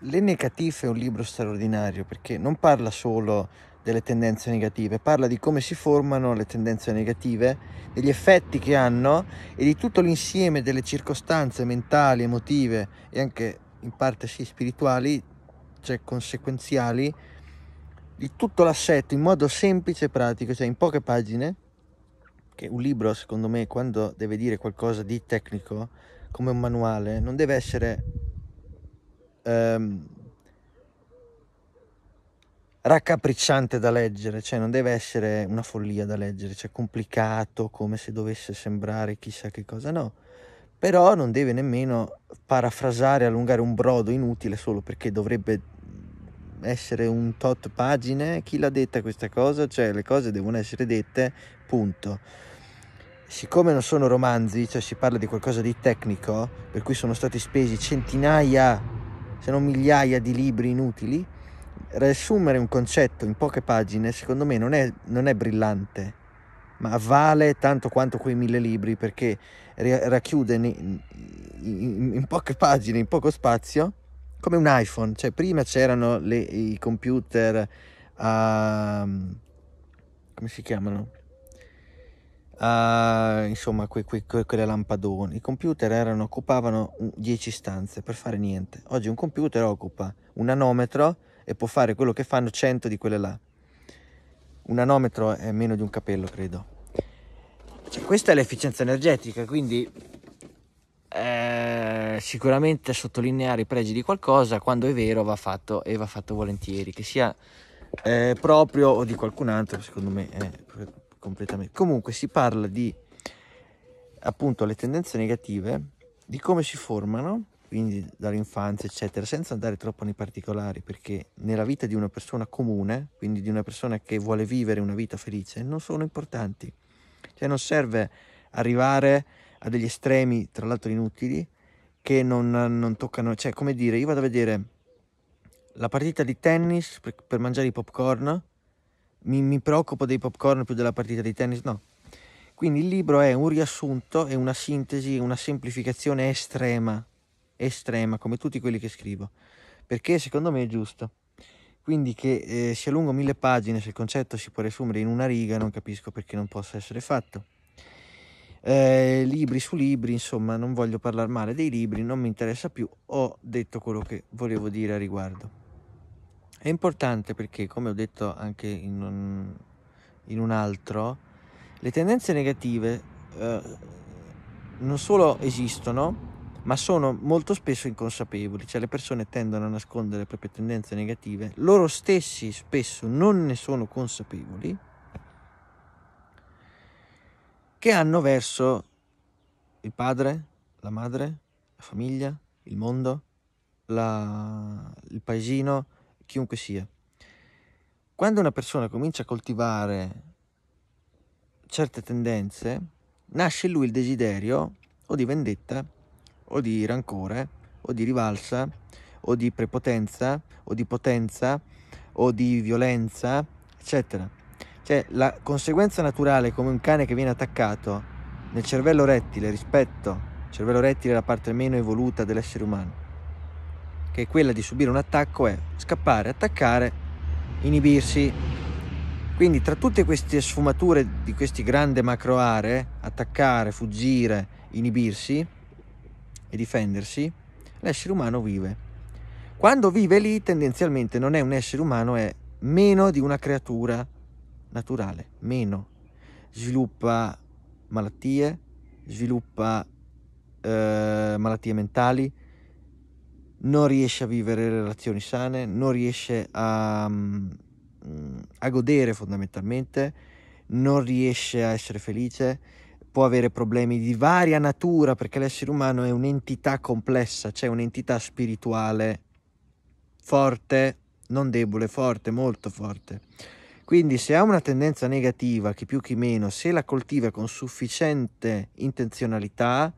Le negative è un libro straordinario perché non parla solo delle tendenze negative, parla di come si formano le tendenze negative, degli effetti che hanno e di tutto l'insieme delle circostanze mentali, emotive e anche in parte sì spirituali, cioè conseguenziali, di tutto l'assetto in modo semplice e pratico, cioè in poche pagine, che un libro secondo me quando deve dire qualcosa di tecnico, come un manuale, non deve essere ehm, raccapricciante da leggere, cioè non deve essere una follia da leggere, cioè complicato come se dovesse sembrare chissà che cosa, no. Però non deve nemmeno parafrasare, allungare un brodo inutile solo perché dovrebbe essere un tot pagine. Chi l'ha detta questa cosa? Cioè le cose devono essere dette, punto. Siccome non sono romanzi, cioè si parla di qualcosa di tecnico, per cui sono stati spesi centinaia se non migliaia di libri inutili, riassumere un concetto in poche pagine secondo me non è, non è brillante, ma vale tanto quanto quei mille libri perché racchiude in, in, in poche pagine, in poco spazio, come un iPhone, cioè prima c'erano le, i computer, uh, come si chiamano? uh, insomma que, que, que, quelle lampadone. I computer erano, occupavano 10 stanze per fare niente. Oggi un computer occupa un nanometro e può fare quello che fanno 100 di quelle là. Un nanometro è meno di un capello, credo. Cioè, questa è l'efficienza energetica, quindi eh, sicuramente sottolineare i pregi di qualcosa quando è vero va fatto e va fatto volentieri, che sia eh, proprio o di qualcun altro, secondo me è completamente. Comunque si parla di appunto le tendenze negative, di come si formano, quindi dall'infanzia eccetera, senza andare troppo nei particolari, perché nella vita di una persona comune, quindi di una persona che vuole vivere una vita felice, non sono importanti. Cioè non serve arrivare a degli estremi, tra l'altro inutili, che non, non toccano, cioè come dire, io vado a vedere la partita di tennis per, per mangiare i popcorn, mi, mi preoccupo dei popcorn più della partita di tennis, no. Quindi il libro è un riassunto è una sintesi, una semplificazione estrema, estrema, come tutti quelli che scrivo, perché secondo me è giusto. Quindi che eh, sia lungo mille pagine, se il concetto si può riassumere in una riga, non capisco perché non possa essere fatto. Eh, libri su libri, insomma, non voglio parlare male dei libri, non mi interessa più, ho detto quello che volevo dire a riguardo. È importante perché, come ho detto anche in un, in un altro, le tendenze negative eh, non solo esistono, ma sono molto spesso inconsapevoli, cioè le persone tendono a nascondere le proprie tendenze negative, loro stessi spesso non ne sono consapevoli, che hanno verso il padre, la madre, la famiglia, il mondo, la, il paesino, chiunque sia. Quando una persona comincia a coltivare certe tendenze, nasce in lui il desiderio o di vendetta, o di rancore, o di rivalsa, o di prepotenza, o di potenza, o di violenza, eccetera. Cioè la conseguenza naturale come un cane che viene attaccato nel cervello rettile rispetto, il cervello rettile è la parte meno evoluta dell'essere umano, che è quella di subire un attacco, è scappare, attaccare, inibirsi. Quindi tra tutte queste sfumature di queste grandi macro aree, attaccare, fuggire, inibirsi e difendersi, l'essere umano vive. Quando vive lì tendenzialmente non è un essere umano, è meno di una creatura naturale, meno. Sviluppa malattie, sviluppa eh, malattie mentali, non riesce a vivere relazioni sane, non riesce a, mm, a godere fondamentalmente, non riesce a essere felice, può avere problemi di varia natura perché l'essere umano è un'entità complessa, c'è cioè un'entità spirituale forte, non debole, forte, molto forte. Quindi se ha una tendenza negativa, chi più chi meno, se la coltiva con sufficiente intenzionalità,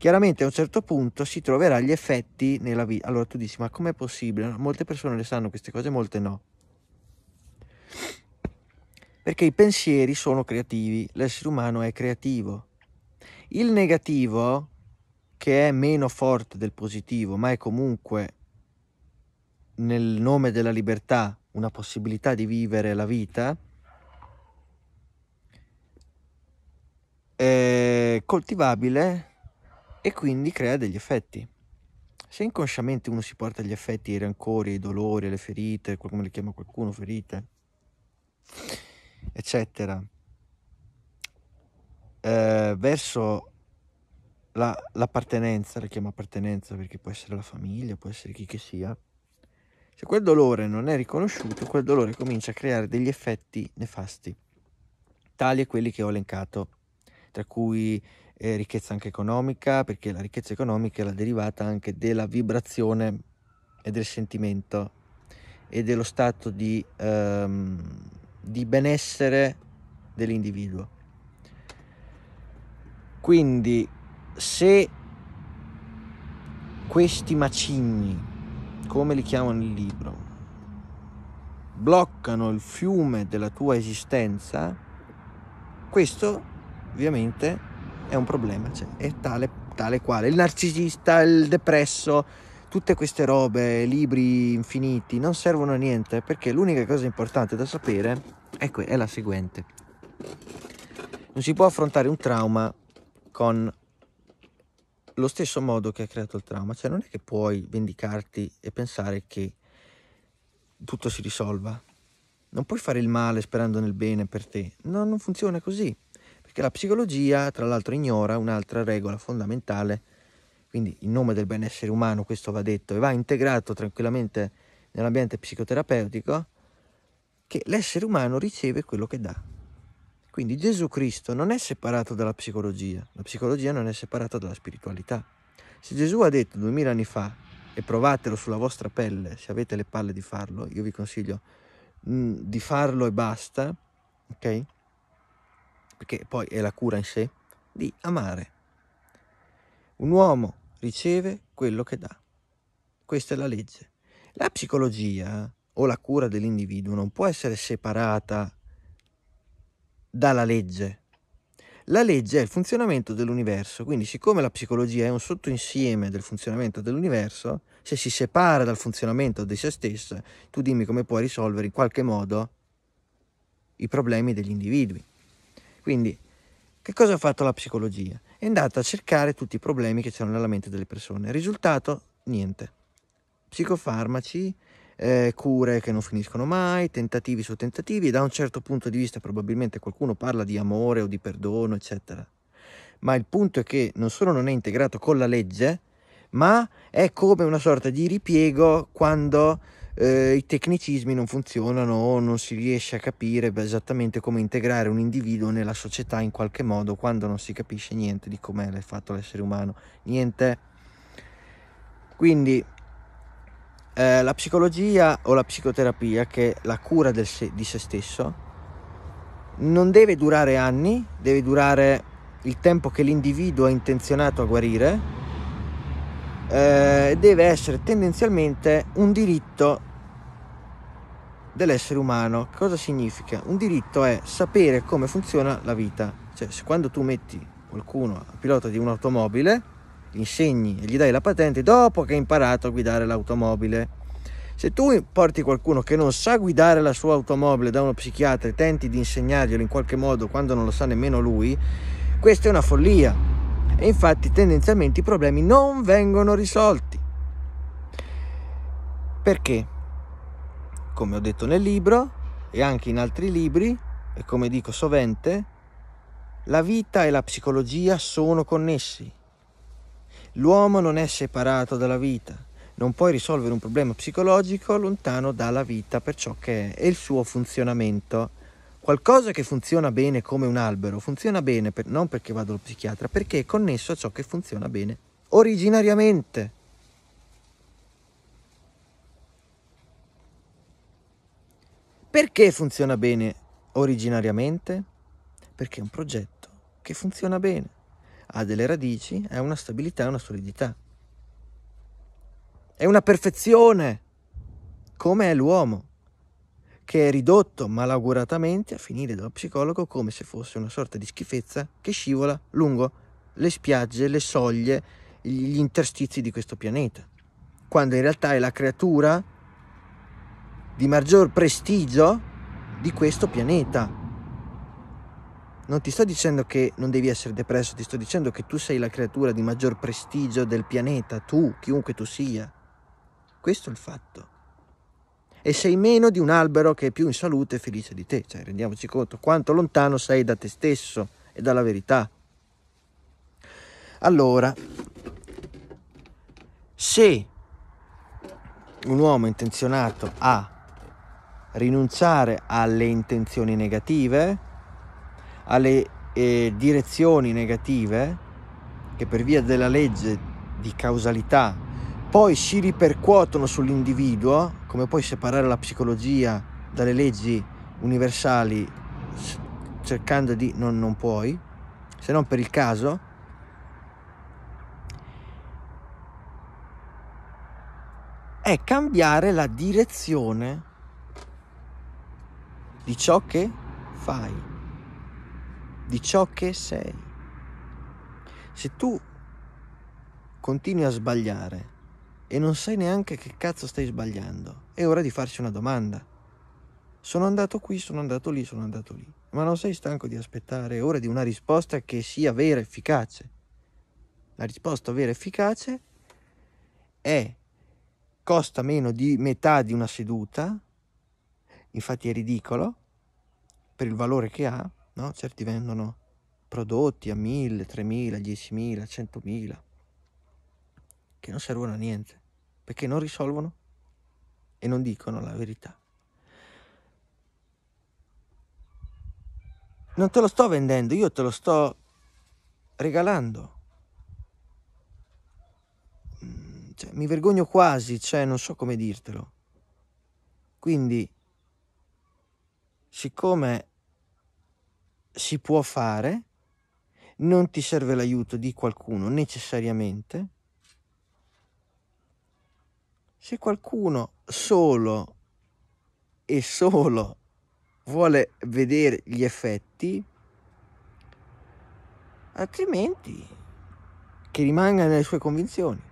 chiaramente a un certo punto si troverà gli effetti nella vita. Allora tu dici, ma com'è possibile? Molte persone le sanno queste cose, molte no. Perché i pensieri sono creativi, l'essere umano è creativo. Il negativo, che è meno forte del positivo, ma è comunque nel nome della libertà una possibilità di vivere la vita, è coltivabile e quindi crea degli effetti. Se inconsciamente uno si porta agli effetti, ai rancori, ai dolori, alle ferite, come le chiama qualcuno, ferite, eccetera, eh, verso la, l'appartenenza, la chiama appartenenza perché può essere la famiglia, può essere chi che sia, se quel dolore non è riconosciuto, quel dolore comincia a creare degli effetti nefasti, tali e quelli che ho elencato, tra cui eh, ricchezza anche economica, perché la ricchezza economica è la derivata anche della vibrazione e del sentimento e dello stato di, ehm, di benessere dell'individuo. Quindi se questi macigni, come li chiamano il libro, bloccano il fiume della tua esistenza, questo ovviamente è un problema, cioè, è tale, tale quale. Il narcisista, il depresso, tutte queste robe, libri infiniti, non servono a niente perché l'unica cosa importante da sapere è, que- è la seguente. Non si può affrontare un trauma con lo stesso modo che ha creato il trauma, cioè non è che puoi vendicarti e pensare che tutto si risolva. Non puoi fare il male sperando nel bene per te, no, non funziona così che la psicologia tra l'altro ignora un'altra regola fondamentale, quindi in nome del benessere umano questo va detto e va integrato tranquillamente nell'ambiente psicoterapeutico, che l'essere umano riceve quello che dà. Quindi Gesù Cristo non è separato dalla psicologia, la psicologia non è separata dalla spiritualità. Se Gesù ha detto duemila anni fa, e provatelo sulla vostra pelle, se avete le palle di farlo, io vi consiglio mh, di farlo e basta, ok? che poi è la cura in sé, di amare. Un uomo riceve quello che dà. Questa è la legge. La psicologia o la cura dell'individuo non può essere separata dalla legge. La legge è il funzionamento dell'universo, quindi siccome la psicologia è un sottoinsieme del funzionamento dell'universo, se si separa dal funzionamento di se stessa, tu dimmi come puoi risolvere in qualche modo i problemi degli individui. Quindi, che cosa ha fatto la psicologia? È andata a cercare tutti i problemi che c'erano nella mente delle persone. Risultato? Niente. Psicofarmaci, eh, cure che non finiscono mai, tentativi su tentativi, e da un certo punto di vista probabilmente qualcuno parla di amore o di perdono, eccetera. Ma il punto è che non solo non è integrato con la legge, ma è come una sorta di ripiego quando eh, i tecnicismi non funzionano, o non si riesce a capire esattamente come integrare un individuo nella società in qualche modo quando non si capisce niente di com'è fatto l'essere umano, niente. Quindi eh, la psicologia o la psicoterapia, che è la cura se- di se stesso, non deve durare anni, deve durare il tempo che l'individuo è intenzionato a guarire eh, deve essere tendenzialmente un diritto dell'essere umano. Cosa significa? Un diritto è sapere come funziona la vita. Cioè, se quando tu metti qualcuno a pilota di un'automobile, gli insegni e gli dai la patente dopo che hai imparato a guidare l'automobile. Se tu porti qualcuno che non sa guidare la sua automobile da uno psichiatra e tenti di insegnarglielo in qualche modo quando non lo sa nemmeno lui, questa è una follia e infatti tendenzialmente i problemi non vengono risolti. Perché? Come ho detto nel libro e anche in altri libri, e come dico sovente, la vita e la psicologia sono connessi. L'uomo non è separato dalla vita, non puoi risolvere un problema psicologico lontano dalla vita per ciò che è e il suo funzionamento. Qualcosa che funziona bene come un albero funziona bene per, non perché vado allo psichiatra, perché è connesso a ciò che funziona bene originariamente. Perché funziona bene originariamente? Perché è un progetto che funziona bene, ha delle radici, ha una stabilità, una solidità. È una perfezione, come è l'uomo che è ridotto malauguratamente a finire dallo psicologo come se fosse una sorta di schifezza che scivola lungo le spiagge, le soglie, gli interstizi di questo pianeta, quando in realtà è la creatura di maggior prestigio di questo pianeta. Non ti sto dicendo che non devi essere depresso, ti sto dicendo che tu sei la creatura di maggior prestigio del pianeta, tu, chiunque tu sia. Questo è il fatto e sei meno di un albero che è più in salute e felice di te. Cioè, rendiamoci conto quanto lontano sei da te stesso e dalla verità. Allora, se un uomo intenzionato a rinunciare alle intenzioni negative, alle eh, direzioni negative, che per via della legge di causalità poi si ripercuotono sull'individuo, come puoi separare la psicologia dalle leggi universali cercando di non, non puoi, se non per il caso, è cambiare la direzione di ciò che fai, di ciò che sei. Se tu continui a sbagliare, e non sai neanche che cazzo stai sbagliando. È ora di farsi una domanda. Sono andato qui, sono andato lì, sono andato lì. Ma non sei stanco di aspettare, ora di una risposta che sia vera, e efficace. La risposta vera, e efficace è costa meno di metà di una seduta, infatti è ridicolo per il valore che ha, no? certi vendono prodotti a 1000, 3000, 10000, 100000, che non servono a niente perché non risolvono e non dicono la verità. Non te lo sto vendendo, io te lo sto regalando. Mm, cioè, mi vergogno quasi, cioè, non so come dirtelo. Quindi, siccome si può fare, non ti serve l'aiuto di qualcuno necessariamente, se qualcuno solo e solo vuole vedere gli effetti, altrimenti che rimanga nelle sue convinzioni.